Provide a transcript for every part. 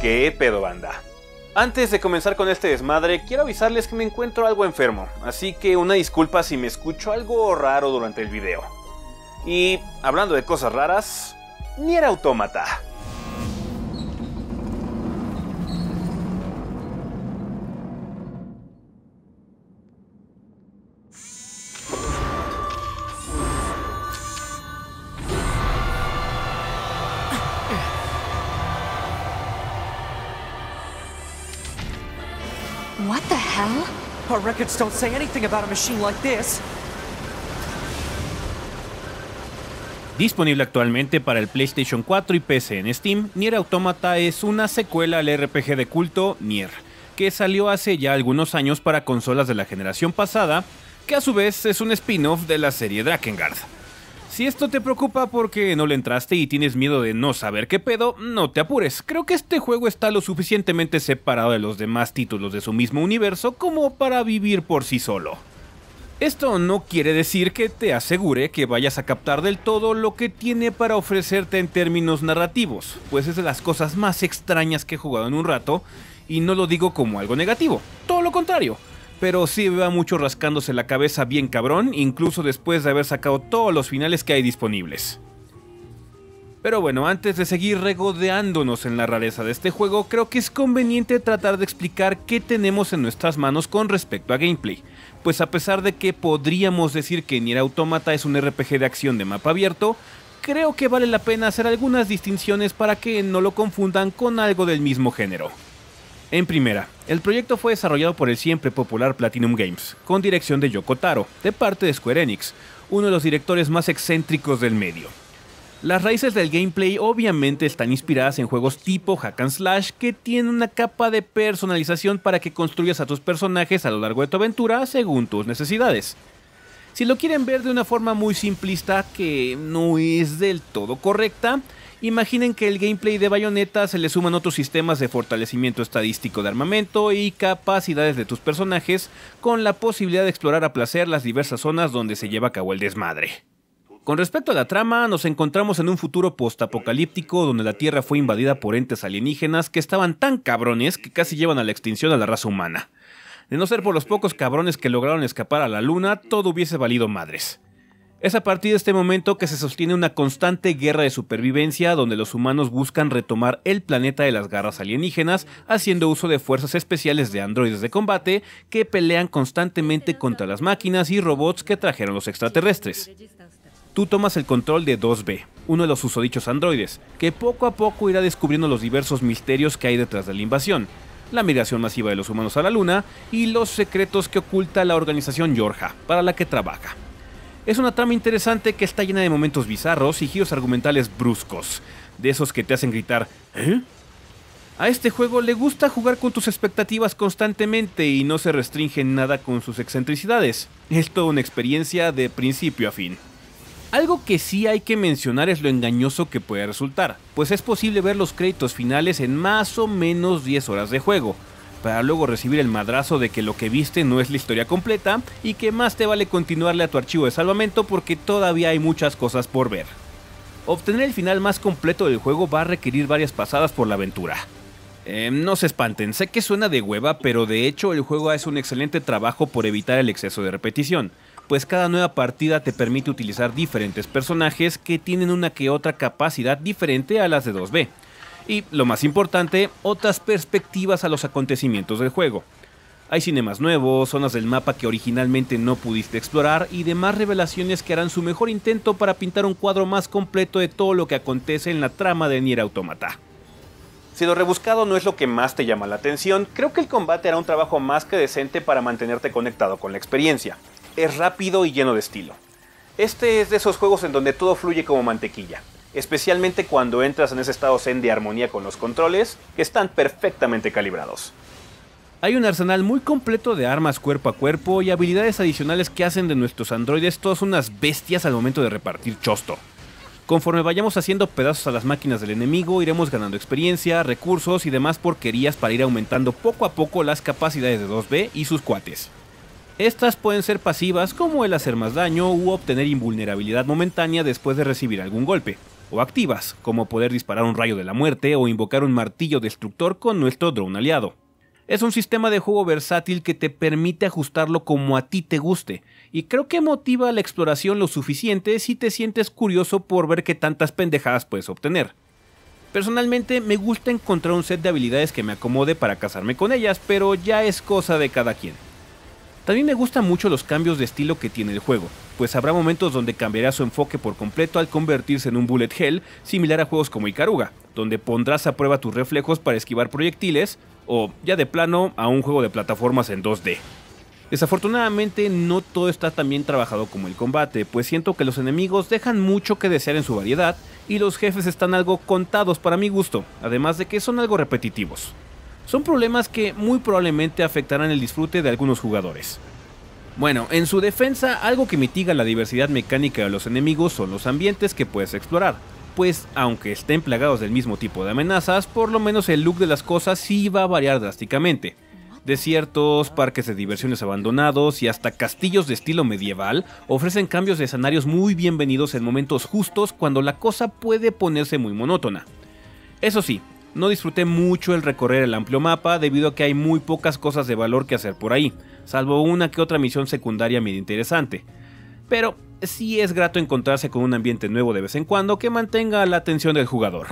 ¿Qué pedo banda? Antes de comenzar con este desmadre, quiero avisarles que me encuentro algo enfermo, así que una disculpa si me escucho algo raro durante el video. Y hablando de cosas raras, ni era autómata. Disponible actualmente para el PlayStation 4 y PC en Steam, Nier Automata es una secuela al RPG de culto Nier, que salió hace ya algunos años para consolas de la generación pasada, que a su vez es un spin-off de la serie Drakengard. Si esto te preocupa porque no le entraste y tienes miedo de no saber qué pedo, no te apures. Creo que este juego está lo suficientemente separado de los demás títulos de su mismo universo como para vivir por sí solo. Esto no quiere decir que te asegure que vayas a captar del todo lo que tiene para ofrecerte en términos narrativos, pues es de las cosas más extrañas que he jugado en un rato, y no lo digo como algo negativo, todo lo contrario pero sí va mucho rascándose la cabeza bien cabrón, incluso después de haber sacado todos los finales que hay disponibles. Pero bueno, antes de seguir regodeándonos en la rareza de este juego, creo que es conveniente tratar de explicar qué tenemos en nuestras manos con respecto a gameplay, pues a pesar de que podríamos decir que Nier Automata es un RPG de acción de mapa abierto, creo que vale la pena hacer algunas distinciones para que no lo confundan con algo del mismo género. En primera, el proyecto fue desarrollado por el siempre popular Platinum Games, con dirección de Yoko Taro, de parte de Square Enix, uno de los directores más excéntricos del medio. Las raíces del gameplay obviamente están inspiradas en juegos tipo hack and slash que tienen una capa de personalización para que construyas a tus personajes a lo largo de tu aventura según tus necesidades. Si lo quieren ver de una forma muy simplista que no es del todo correcta, imaginen que el gameplay de Bayonetta se le suman otros sistemas de fortalecimiento estadístico de armamento y capacidades de tus personajes con la posibilidad de explorar a placer las diversas zonas donde se lleva a cabo el desmadre. Con respecto a la trama, nos encontramos en un futuro postapocalíptico donde la Tierra fue invadida por entes alienígenas que estaban tan cabrones que casi llevan a la extinción a la raza humana. De no ser por los pocos cabrones que lograron escapar a la luna, todo hubiese valido madres. Es a partir de este momento que se sostiene una constante guerra de supervivencia donde los humanos buscan retomar el planeta de las garras alienígenas haciendo uso de fuerzas especiales de androides de combate que pelean constantemente contra las máquinas y robots que trajeron los extraterrestres. Tú tomas el control de 2B, uno de los usodichos androides, que poco a poco irá descubriendo los diversos misterios que hay detrás de la invasión, la migración masiva de los humanos a la Luna y los secretos que oculta la organización Yorja, para la que trabaja. Es una trama interesante que está llena de momentos bizarros y giros argumentales bruscos, de esos que te hacen gritar ¿Eh? A este juego le gusta jugar con tus expectativas constantemente y no se restringe nada con sus excentricidades. Es toda una experiencia de principio a fin. Algo que sí hay que mencionar es lo engañoso que puede resultar, pues es posible ver los créditos finales en más o menos 10 horas de juego, para luego recibir el madrazo de que lo que viste no es la historia completa y que más te vale continuarle a tu archivo de salvamento porque todavía hay muchas cosas por ver. Obtener el final más completo del juego va a requerir varias pasadas por la aventura. Em, no se espanten, sé que suena de hueva, pero de hecho el juego hace un excelente trabajo por evitar el exceso de repetición pues cada nueva partida te permite utilizar diferentes personajes que tienen una que otra capacidad diferente a las de 2B. Y lo más importante, otras perspectivas a los acontecimientos del juego. Hay cinemas nuevos, zonas del mapa que originalmente no pudiste explorar y demás revelaciones que harán su mejor intento para pintar un cuadro más completo de todo lo que acontece en la trama de Nier Automata. Si lo rebuscado no es lo que más te llama la atención, creo que el combate hará un trabajo más que decente para mantenerte conectado con la experiencia es rápido y lleno de estilo. Este es de esos juegos en donde todo fluye como mantequilla, especialmente cuando entras en ese estado zen de armonía con los controles, que están perfectamente calibrados. Hay un arsenal muy completo de armas cuerpo a cuerpo y habilidades adicionales que hacen de nuestros androides todas unas bestias al momento de repartir chosto. Conforme vayamos haciendo pedazos a las máquinas del enemigo, iremos ganando experiencia, recursos y demás porquerías para ir aumentando poco a poco las capacidades de 2B y sus cuates. Estas pueden ser pasivas como el hacer más daño u obtener invulnerabilidad momentánea después de recibir algún golpe, o activas, como poder disparar un rayo de la muerte o invocar un martillo destructor con nuestro drone aliado. Es un sistema de juego versátil que te permite ajustarlo como a ti te guste, y creo que motiva la exploración lo suficiente si te sientes curioso por ver qué tantas pendejadas puedes obtener. Personalmente me gusta encontrar un set de habilidades que me acomode para casarme con ellas, pero ya es cosa de cada quien. También me gustan mucho los cambios de estilo que tiene el juego, pues habrá momentos donde cambiará su enfoque por completo al convertirse en un bullet hell similar a juegos como Ikaruga, donde pondrás a prueba tus reflejos para esquivar proyectiles o, ya de plano, a un juego de plataformas en 2D. Desafortunadamente no todo está tan bien trabajado como el combate, pues siento que los enemigos dejan mucho que desear en su variedad y los jefes están algo contados para mi gusto, además de que son algo repetitivos son problemas que muy probablemente afectarán el disfrute de algunos jugadores. Bueno, en su defensa, algo que mitiga la diversidad mecánica de los enemigos son los ambientes que puedes explorar, pues aunque estén plagados del mismo tipo de amenazas, por lo menos el look de las cosas sí va a variar drásticamente. Desiertos, parques de diversiones abandonados y hasta castillos de estilo medieval ofrecen cambios de escenarios muy bienvenidos en momentos justos cuando la cosa puede ponerse muy monótona. Eso sí, no disfruté mucho el recorrer el amplio mapa debido a que hay muy pocas cosas de valor que hacer por ahí, salvo una que otra misión secundaria medio interesante. Pero sí es grato encontrarse con un ambiente nuevo de vez en cuando que mantenga la atención del jugador.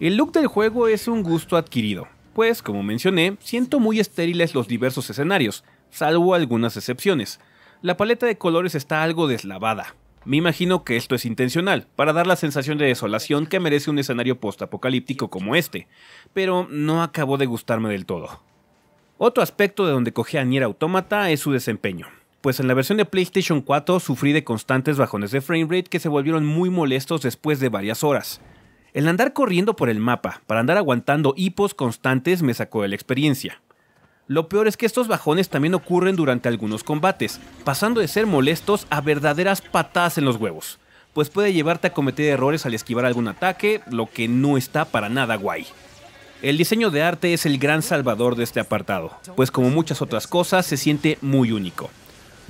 El look del juego es un gusto adquirido, pues como mencioné, siento muy estériles los diversos escenarios, salvo algunas excepciones. La paleta de colores está algo deslavada, me imagino que esto es intencional, para dar la sensación de desolación que merece un escenario postapocalíptico como este, pero no acabó de gustarme del todo. Otro aspecto de donde cogí a Nier Automata es su desempeño, pues en la versión de PlayStation 4 sufrí de constantes bajones de framerate que se volvieron muy molestos después de varias horas. El andar corriendo por el mapa, para andar aguantando hipos constantes me sacó de la experiencia. Lo peor es que estos bajones también ocurren durante algunos combates, pasando de ser molestos a verdaderas patadas en los huevos, pues puede llevarte a cometer errores al esquivar algún ataque, lo que no está para nada guay. El diseño de arte es el gran salvador de este apartado, pues como muchas otras cosas se siente muy único.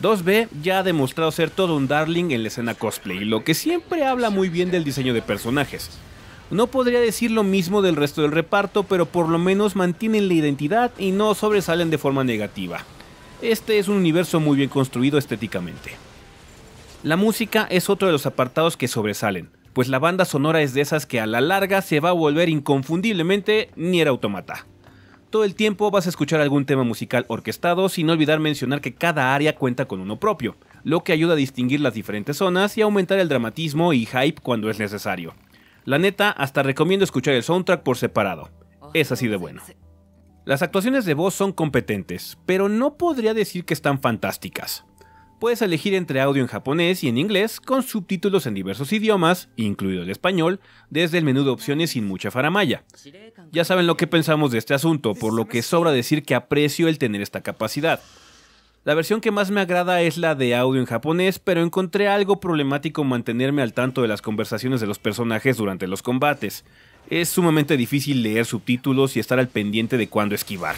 2B ya ha demostrado ser todo un darling en la escena cosplay, lo que siempre habla muy bien del diseño de personajes, no podría decir lo mismo del resto del reparto, pero por lo menos mantienen la identidad y no sobresalen de forma negativa. Este es un universo muy bien construido estéticamente. La música es otro de los apartados que sobresalen, pues la banda sonora es de esas que a la larga se va a volver inconfundiblemente Nier Automata. Todo el tiempo vas a escuchar algún tema musical orquestado sin olvidar mencionar que cada área cuenta con uno propio, lo que ayuda a distinguir las diferentes zonas y aumentar el dramatismo y hype cuando es necesario. La neta, hasta recomiendo escuchar el soundtrack por separado. Oh, es así de bueno. Las actuaciones de voz son competentes, pero no podría decir que están fantásticas. Puedes elegir entre audio en japonés y en inglés, con subtítulos en diversos idiomas, incluido el español, desde el menú de opciones sin mucha faramaya. Ya saben lo que pensamos de este asunto, por lo que sobra decir que aprecio el tener esta capacidad. La versión que más me agrada es la de audio en japonés, pero encontré algo problemático mantenerme al tanto de las conversaciones de los personajes durante los combates. Es sumamente difícil leer subtítulos y estar al pendiente de cuándo esquivar.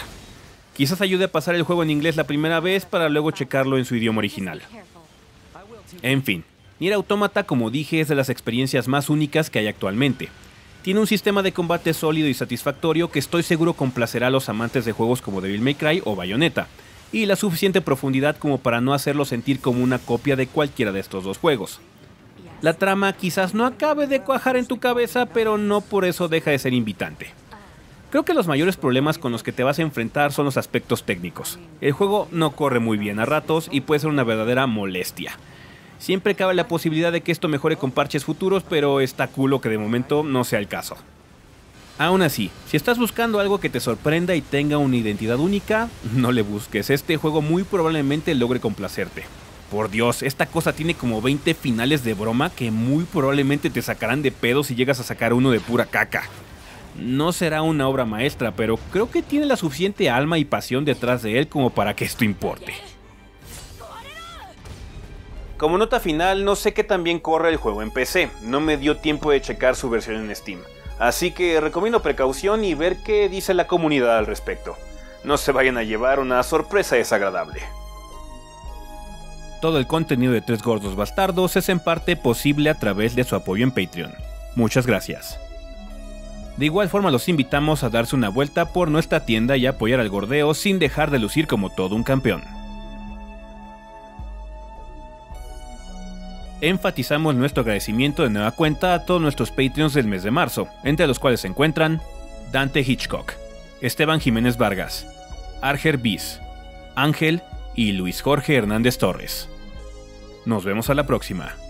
Quizás ayude a pasar el juego en inglés la primera vez para luego checarlo en su idioma original. En fin, Nier Automata, como dije, es de las experiencias más únicas que hay actualmente. Tiene un sistema de combate sólido y satisfactorio que estoy seguro complacerá a los amantes de juegos como Devil May Cry o Bayonetta y la suficiente profundidad como para no hacerlo sentir como una copia de cualquiera de estos dos juegos. La trama quizás no acabe de cuajar en tu cabeza, pero no por eso deja de ser invitante. Creo que los mayores problemas con los que te vas a enfrentar son los aspectos técnicos. El juego no corre muy bien a ratos y puede ser una verdadera molestia. Siempre cabe la posibilidad de que esto mejore con parches futuros, pero está culo que de momento no sea el caso. Aún así, si estás buscando algo que te sorprenda y tenga una identidad única, no le busques, este juego muy probablemente logre complacerte. Por Dios, esta cosa tiene como 20 finales de broma que muy probablemente te sacarán de pedo si llegas a sacar uno de pura caca. No será una obra maestra, pero creo que tiene la suficiente alma y pasión detrás de él como para que esto importe. Como nota final, no sé qué tan bien corre el juego en PC, no me dio tiempo de checar su versión en Steam. Así que recomiendo precaución y ver qué dice la comunidad al respecto. No se vayan a llevar una sorpresa desagradable. Todo el contenido de Tres Gordos Bastardos es en parte posible a través de su apoyo en Patreon. Muchas gracias. De igual forma los invitamos a darse una vuelta por nuestra tienda y apoyar al gordeo sin dejar de lucir como todo un campeón. enfatizamos nuestro agradecimiento de nueva cuenta a todos nuestros Patreons del mes de marzo, entre los cuales se encuentran Dante Hitchcock, Esteban Jiménez Vargas, Arger Bis, Ángel y Luis Jorge Hernández Torres. Nos vemos a la próxima.